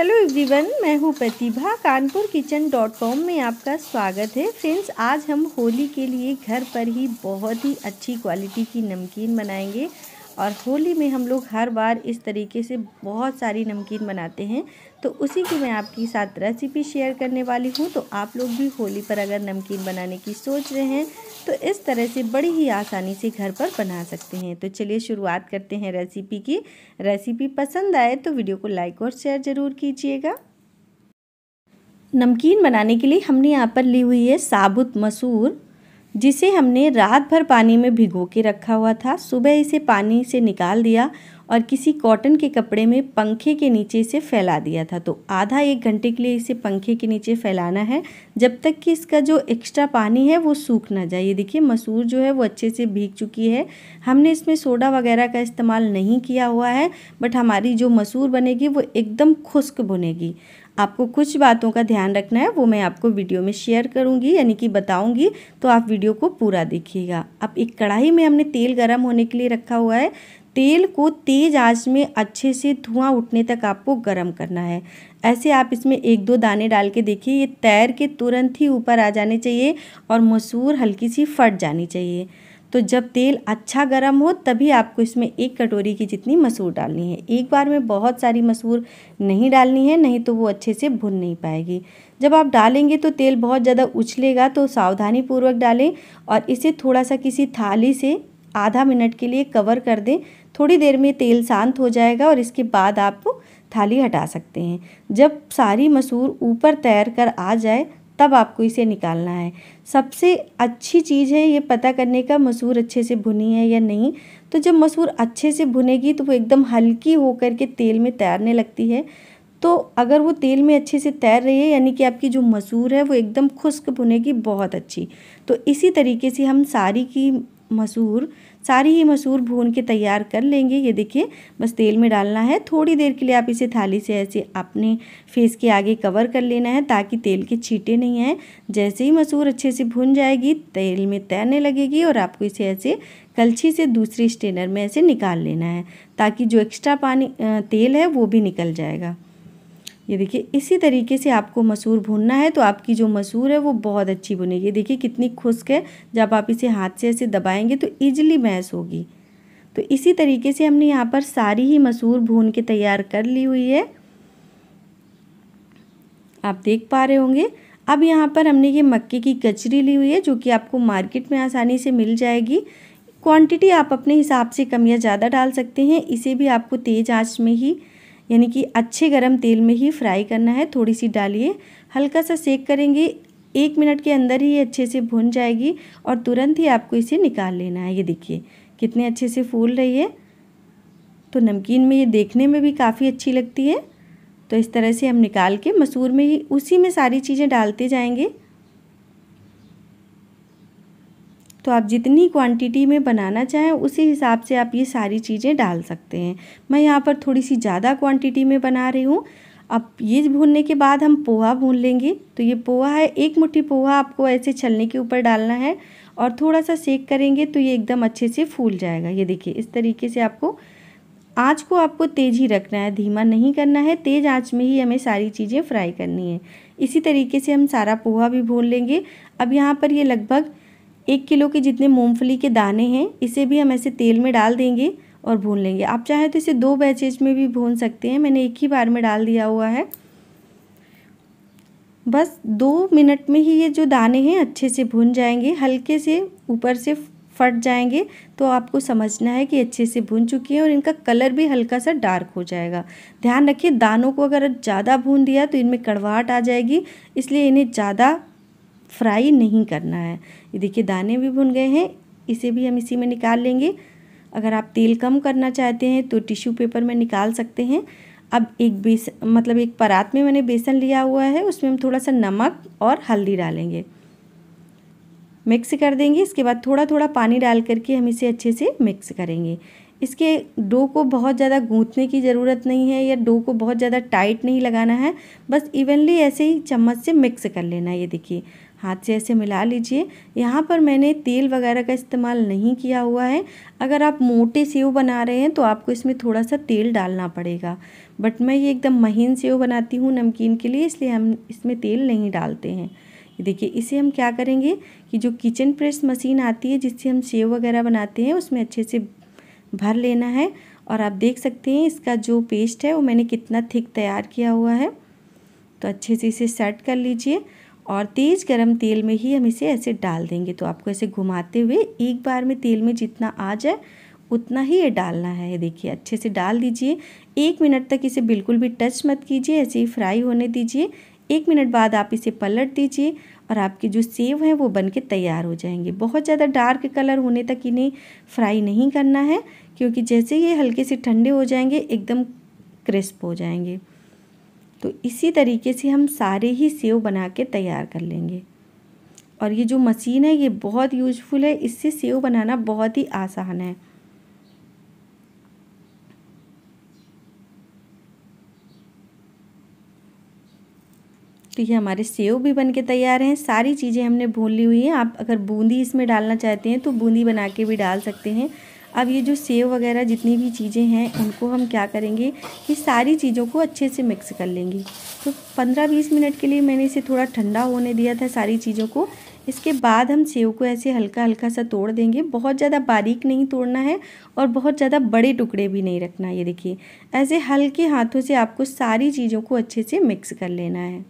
hello everyone मैं हूँ Pratibha Kanpur kitchen dot com में आपका स्वागत है फ्रेंड्स आज हम होली के लिए घर पर ही बहुत ही अच्छी क्वालिटी की नमकीन बनाएंगे और होली में हम लोग हर बार इस तरीके से बहुत सारी नमकीन बनाते हैं तो उसी की मैं आपके साथ रेसिपी शेयर करने वाली हूँ तो आप लोग भी होली पर अगर नमकीन बनाने की सोच रहे हैं तो इस तरह से बड़ी ही आसानी से घर पर बना सकते हैं तो चलिए शुरुआत करते हैं रेसिपी की रेसिपी पसंद आए तो वीडियो को लाइक और शेयर ज़रूर कीजिएगा नमकीन बनाने के लिए हमने यहाँ पर ली हुई है साबुत मसूर जिसे हमने रात भर पानी में भिगो के रखा हुआ था सुबह इसे पानी से निकाल दिया और किसी कॉटन के कपड़े में पंखे के नीचे इसे फैला दिया था तो आधा एक घंटे के लिए इसे पंखे के नीचे फैलाना है जब तक कि इसका जो एक्स्ट्रा पानी है वो सूख ना जाए ये देखिए मसूर जो है वो अच्छे से भीग चुकी है हमने इसमें सोडा वगैरह का इस्तेमाल नहीं किया हुआ है बट हमारी जो मसूर बनेगी वो एकदम खुश्क बुनेगी आपको कुछ बातों का ध्यान रखना है वो मैं आपको वीडियो में शेयर करूँगी यानी कि बताऊंगी तो आप वीडियो को पूरा देखिएगा अब एक कढ़ाई में हमने तेल गर्म होने के लिए रखा हुआ है तेल को तेज़ आंच में अच्छे से धुआं उठने तक आपको गर्म करना है ऐसे आप इसमें एक दो दाने डाल के देखिए ये तैर के तुरंत ही ऊपर आ जाने चाहिए और मसूर हल्की सी फट जानी चाहिए तो जब तेल अच्छा गर्म हो तभी आपको इसमें एक कटोरी की जितनी मसूर डालनी है एक बार में बहुत सारी मसूर नहीं डालनी है नहीं तो वो अच्छे से भुन नहीं पाएगी जब आप डालेंगे तो तेल बहुत ज़्यादा उछलेगा तो सावधानी पूर्वक डालें और इसे थोड़ा सा किसी थाली से आधा मिनट के लिए कवर कर दें थोड़ी देर में तेल शांत हो जाएगा और इसके बाद आप थाली हटा सकते हैं जब सारी मसूर ऊपर तैर कर आ जाए तब आपको इसे निकालना है सबसे अच्छी चीज़ है ये पता करने का मसूर अच्छे से भुनी है या नहीं तो जब मसूर अच्छे से भुनेगी तो वो एकदम हल्की होकर के तेल में तैरने लगती है तो अगर वो तेल में अच्छे से तैर रही है यानी कि आपकी जो मसूर है वो एकदम खुश्क भुनेगी बहुत अच्छी तो इसी तरीके से हम सारी की मसूर सारी ही मसूर भून के तैयार कर लेंगे ये देखिए बस तेल में डालना है थोड़ी देर के लिए आप इसे थाली से ऐसे अपने फेस के आगे कवर कर लेना है ताकि तेल के छीटे नहीं आए जैसे ही मसूर अच्छे से भुन जाएगी तेल में तैरने लगेगी और आपको इसे ऐसे कलछी से दूसरी स्टेनर में ऐसे निकाल लेना है ताकि जो एक्स्ट्रा पानी तेल है वो भी निकल जाएगा ये देखिए इसी तरीके से आपको मसूर भूनना है तो आपकी जो मसूर है वो बहुत अच्छी बुनेगी देखिए कितनी खुश्क है जब आप इसे हाथ से ऐसे दबाएंगे तो ईजिली मैस होगी तो इसी तरीके से हमने यहाँ पर सारी ही मसूर भून के तैयार कर ली हुई है आप देख पा रहे होंगे अब यहाँ पर हमने ये मक्के की कचरी ली हुई है जो कि आपको मार्केट में आसानी से मिल जाएगी क्वांटिटी आप अपने हिसाब से कम या ज़्यादा डाल सकते हैं इसे भी आपको तेज़ आंच में ही यानी कि अच्छे गर्म तेल में ही फ्राई करना है थोड़ी सी डालिए हल्का सा सेक करेंगे एक मिनट के अंदर ही ये अच्छे से भुन जाएगी और तुरंत ही आपको इसे निकाल लेना है ये देखिए कितने अच्छे से फूल रही है तो नमकीन में ये देखने में भी काफ़ी अच्छी लगती है तो इस तरह से हम निकाल के मसूर में ही उसी में सारी चीज़ें डालते जाएंगे तो आप जितनी क्वांटिटी में बनाना चाहें उसी हिसाब से आप ये सारी चीज़ें डाल सकते हैं मैं यहाँ पर थोड़ी सी ज़्यादा क्वांटिटी में बना रही हूँ अब ये भूनने के बाद हम पोहा भून लेंगे तो ये पोहा है एक मुट्ठी पोहा आपको ऐसे छलने के ऊपर डालना है और थोड़ा सा सेक करेंगे तो ये एकदम अच्छे से फूल जाएगा ये देखिए इस तरीके से आपको आँच को आपको तेज़ ही रखना है धीमा नहीं करना है तेज़ आँच में ही हमें सारी चीज़ें फ्राई करनी है इसी तरीके से हम सारा पोहा भी भून लेंगे अब यहाँ पर ये लगभग एक किलो के जितने मूंगफली के दाने हैं इसे भी हम ऐसे तेल में डाल देंगे और भून लेंगे आप चाहे तो इसे दो बैचेज में भी भून सकते हैं मैंने एक ही बार में डाल दिया हुआ है बस दो मिनट में ही ये जो दाने हैं अच्छे से भुन जाएंगे हल्के से ऊपर से फट जाएंगे तो आपको समझना है कि अच्छे से भून चुकी हैं और इनका कलर भी हल्का सा डार्क हो जाएगा ध्यान रखिए दानों को अगर ज़्यादा भून दिया तो इनमें कड़वाहट आ जाएगी इसलिए इन्हें ज़्यादा फ्राई नहीं करना है ये देखिए दाने भी भुन गए हैं इसे भी हम इसी में निकाल लेंगे अगर आप तेल कम करना चाहते हैं तो टिश्यू पेपर में निकाल सकते हैं अब एक बेसन मतलब एक परात में मैंने बेसन लिया हुआ है उसमें हम थोड़ा सा नमक और हल्दी डालेंगे मिक्स कर देंगे इसके बाद थोड़ा थोड़ा पानी डाल करके हम इसे अच्छे से मिक्स करेंगे इसके डो को बहुत ज़्यादा गूंथने की ज़रूरत नहीं है या डो को बहुत ज़्यादा टाइट नहीं लगाना है बस इवनली ऐसे ही चम्मच से मिक्स कर लेना ये देखिए हाथ से ऐसे मिला लीजिए यहाँ पर मैंने तेल वगैरह का इस्तेमाल नहीं किया हुआ है अगर आप मोटे सेव बना रहे हैं तो आपको इसमें थोड़ा सा तेल डालना पड़ेगा बट मैं ये एकदम महीन सेव बनाती हूँ नमकीन के लिए इसलिए हम इसमें तेल नहीं डालते हैं देखिए इसे हम क्या करेंगे कि जो किचन प्रेस मशीन आती है जिससे हम सेव वगैरह बनाते हैं उसमें अच्छे से भर लेना है और आप देख सकते हैं इसका जो पेस्ट है वो मैंने कितना थिक तैयार किया हुआ है तो अच्छे से इसे सेट कर लीजिए और तेज़ गरम तेल में ही हम इसे ऐसे डाल देंगे तो आपको ऐसे घुमाते हुए एक बार में तेल में जितना आ जाए उतना ही ये डालना है देखिए अच्छे से डाल दीजिए एक मिनट तक इसे बिल्कुल भी टच मत कीजिए ऐसे ही फ्राई होने दीजिए एक मिनट बाद आप इसे पलट दीजिए और आपके जो सेव हैं वो बन के तैयार हो जाएंगे बहुत ज़्यादा डार्क कलर होने तक इन्हें फ्राई नहीं करना है क्योंकि जैसे ये हल्के से ठंडे हो जाएंगे एकदम क्रिस्प हो जाएंगे तो इसी तरीके से हम सारे ही सेव बना के तैयार कर लेंगे और ये जो मशीन है ये बहुत यूजफुल है इससे सेव बनाना बहुत ही आसान है तो ये हमारे सेव भी बन के तैयार हैं सारी चीज़ें हमने भून ली हुई हैं आप अगर बूंदी इसमें डालना चाहते हैं तो बूंदी बना के भी डाल सकते हैं अब ये जो सेव वगैरह जितनी भी चीज़ें हैं उनको हम क्या करेंगे कि सारी चीज़ों को अच्छे से मिक्स कर लेंगे तो पंद्रह बीस मिनट के लिए मैंने इसे थोड़ा ठंडा होने दिया था सारी चीज़ों को इसके बाद हम सेव को ऐसे हल्का हल्का सा तोड़ देंगे बहुत ज़्यादा बारीक नहीं तोड़ना है और बहुत ज़्यादा बड़े टुकड़े भी नहीं रखना ये देखिए ऐसे हल्के हाथों से आपको सारी चीज़ों को अच्छे से मिक्स कर लेना है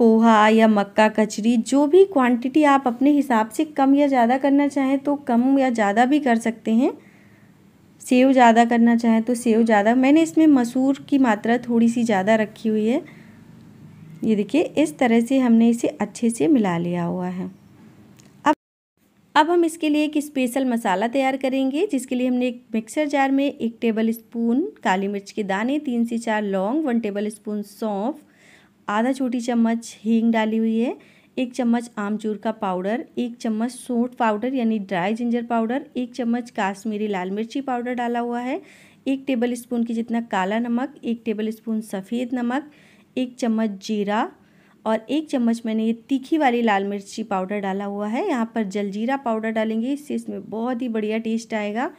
पोहा या मक्का कचरी जो भी क्वांटिटी आप अपने हिसाब से कम या ज़्यादा करना चाहें तो कम या ज़्यादा भी कर सकते हैं सेव ज़्यादा करना चाहें तो सेव ज़्यादा मैंने इसमें मसूर की मात्रा थोड़ी सी ज़्यादा रखी हुई है ये देखिए इस तरह से हमने इसे अच्छे से मिला लिया हुआ है अब अब हम इसके लिए एक स्पेशल मसाला तैयार करेंगे जिसके लिए हमने एक मिक्सर जार में एक टेबल स्पून काली मिर्च के दाने तीन से चार लौंग वन टेबल स्पून सौंफ आधा छोटी चम्मच हींग डाली हुई है एक चम्मच आमचूर का पाउडर एक चम्मच सोट पाउडर यानी ड्राई जिंजर पाउडर एक चम्मच काश्मीरी लाल मिर्ची पाउडर डाला हुआ है एक टेबल स्पून की जितना काला नमक एक टेबल स्पून सफ़ेद नमक एक चम्मच जीरा और एक चम्मच मैंने ये तीखी वाली लाल मिर्ची पाउडर डाला हुआ है यहाँ पर जलजीरा पाउडर डालेंगे इससे इसमें बहुत ही बढ़िया टेस्ट आएगा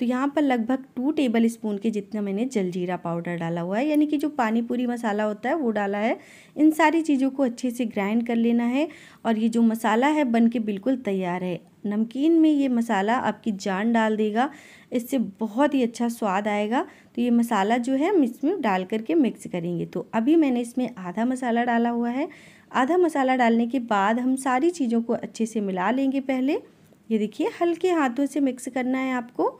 तो यहाँ पर लगभग टू टेबल स्पून के जितना मैंने जलजीरा पाउडर डाला हुआ है यानी कि जो पानी पूरी मसाला होता है वो डाला है इन सारी चीज़ों को अच्छे से ग्राइंड कर लेना है और ये जो मसाला है बन के बिल्कुल तैयार है नमकीन में ये मसाला आपकी जान डाल देगा इससे बहुत ही अच्छा स्वाद आएगा तो ये मसाला जो है हम इसमें डाल करके मिक्स करेंगे तो अभी मैंने इसमें आधा मसाला डाला हुआ है आधा मसाला डालने के बाद हम सारी चीज़ों को अच्छे से मिला लेंगे पहले ये देखिए हल्के हाथों से मिक्स करना है आपको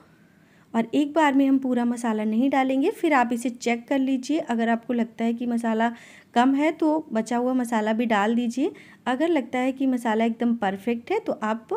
और एक बार में हम पूरा मसाला नहीं डालेंगे फिर आप इसे चेक कर लीजिए अगर आपको लगता है कि मसाला कम है तो बचा हुआ मसाला भी डाल दीजिए अगर लगता है कि मसाला एकदम परफेक्ट है तो आप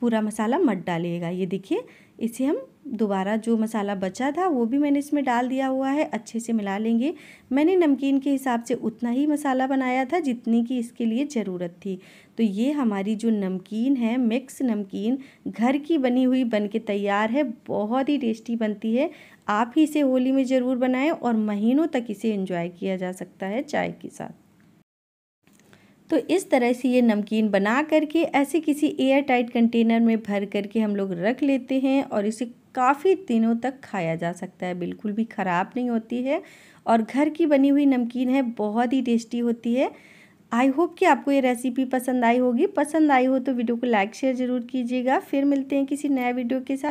पूरा मसाला मत डालिएगा ये देखिए इसे हम दोबारा जो मसाला बचा था वो भी मैंने इसमें डाल दिया हुआ है अच्छे से मिला लेंगे मैंने नमकीन के हिसाब से उतना ही मसाला बनाया था जितनी की इसके लिए ज़रूरत थी तो ये हमारी जो नमकीन है मिक्स नमकीन घर की बनी हुई बन के तैयार है बहुत ही टेस्टी बनती है आप ही इसे होली में ज़रूर बनाएं और महीनों तक इसे इंजॉय किया जा सकता है चाय के साथ तो इस तरह से ये नमकीन बना करके ऐसे किसी एयर टाइट कंटेनर में भर करके हम लोग रख लेते हैं और इसे काफ़ी दिनों तक खाया जा सकता है बिल्कुल भी ख़राब नहीं होती है और घर की बनी हुई नमकीन है बहुत ही टेस्टी होती है आई होप कि आपको ये रेसिपी पसंद आई होगी पसंद आई हो तो वीडियो को लाइक शेयर ज़रूर कीजिएगा फिर मिलते हैं किसी नए वीडियो के साथ